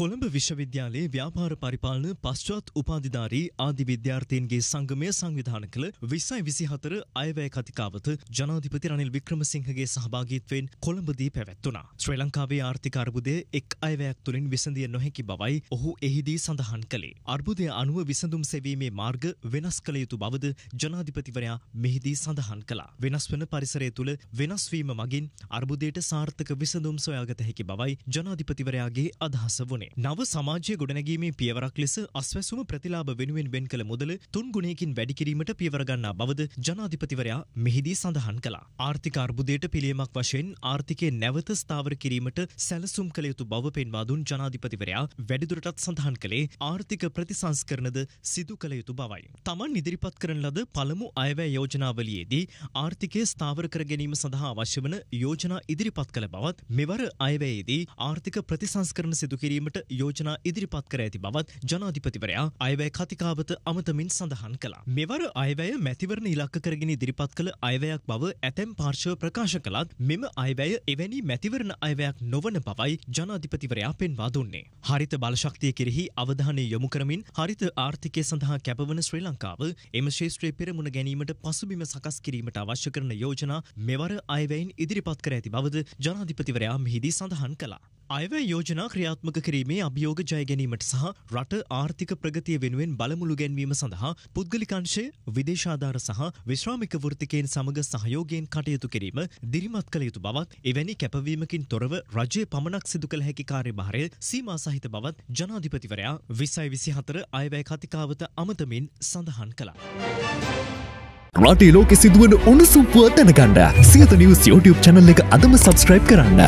කොළඹ විශ්වවිද්‍යාලයේ ව්‍යාපාර පරිපාලන පශ්චාත් උපාධිධාරී ආදි විද්‍යාර්ථීන්ගේ සංගමය සංවිධාන කළ විස්සයි විසිහතර අයවැය කතිකාවත ජනාධිපති රනිල් වික්‍රමසිංහගේ සහභාගීත්වයෙන් කොළඹදී පැවැත්වුණා. ශ්‍රී ලංකාවේ ආර්ථික අර්බුදය එක් අයවැයක් තුළින් විසඳිය නොහැකි බවයි ඔහු එහිදී සඳහන් කළේ. අර්බුදය අනුව විසඳුම් සෙවීමේ මාර්ග වෙනස් කළ යුතු බවද ජනාධිපතිවරයා මෙහිදී සඳහන් කළා. වෙනස් වන පරිසරය තුළ වෙනස්වීම මගින් අර්බුදයට සාර්ථක විසඳුම් සොයාගත හැකි බවයි ජනාධිපතිවරයාගේ අදහස වුණේ. ඕනේ. නව සමාජය ගොඩනැගීමේ පියවරක් ලෙස අස්වැසුම ප්‍රතිලාභ වෙනුවෙන් වෙන් කළ මුදල තුන් ගුණයකින් වැඩි කිරීමට පියවර ගන්නා බවද ජනාධිපතිවරයා මෙහිදී සඳහන් කළා. ආර්ථික අර්බුදයට පිළියමක් වශයෙන් ආර්ථිකය නැවත ස්ථාවර කිරීමට සැලසුම් කළ යුතු බව පෙන්වා දුන් ජනාධිපතිවරයා වැඩිදුරටත් සංහන් කළේ ආර්ථික ප්‍රතිසංස්කරණද සිදු කළ යුතු බවයි. තමන් ඉදිරිපත් කරන ලද පළමු අයවැය යෝජනාවලියේදී ආර්ථිකය ස්ථාවර කර ගැනීම සඳහා අවශ්‍ය වන යෝජනා ඉදිරිපත් කළ බවත් මෙවර අයවැයේදී ආර්ථික ප්‍රතිසංස්කරණ සිදු කිරීමට කිරීමට යෝජනා ඉදිරිපත් කර ඇති බවත් ජනාධිපතිවරයා අයවැය කතිකාවත අමතමින් සඳහන් කළා. මෙවර අයවැය මැතිවරණ ඉලක්ක කරගෙන ඉදිරිපත් කළ අයවැයක් බව ඇතැම් පාර්ශව ප්‍රකාශ කළත් මෙම අයවැය එවැනි මැතිවරණ අයවැයක් නොවන බවයි ජනාධිපතිවරයා පෙන්වා දුන්නේ. හරිත බලශක්තිය කෙරෙහි අවධානය යොමු කරමින් හරිත ආර්ථිකය සඳහා කැපවන ශ්‍රී ලංකාව එම ශේෂත්‍රයේ පෙරමුණ ගැනීමට පසුබිම සකස් කිරීමට අවශ්‍ය කරන යෝජනා මෙවර අයවැයින් ඉදිරිපත් කර ඇති බවද ජනාධිපතිවරයා මෙහිදී සඳහන් කළා. අයවැය යෝජනා ක්‍රියාත්මක කිරීමේ අභියෝග ජයගැනීමට සහ රට ආර්ථික ප්‍රගතිය වෙනුවෙන් බලමුළු ගැන්වීම සඳහා පුද්ගලිකංශය විදේශාධාර සහ විශ්‍රාමික වෘතිකයෙන් සමඟ සහයෝගයෙන් කටයුතු කිරීම දිරිමත් කළ යුතු බවත් එවැනි කැපවීමකින් තොරව රජය පමණක් සිදු කළ හැකි කාර්යභාරය සීමා සහිත බවත් ජනාධිපතිවරයා විසයි විසි හතර අයවැය කතිකාවත අමතමින් සඳහන් කළා. රටේ ලෝකෙ සිදුවන උණුසුම්පුව දැනගණ්ඩ සියත නිවස් YouTube චැනල් එක අදම සබස්ක්‍රයිබ් කරන්න.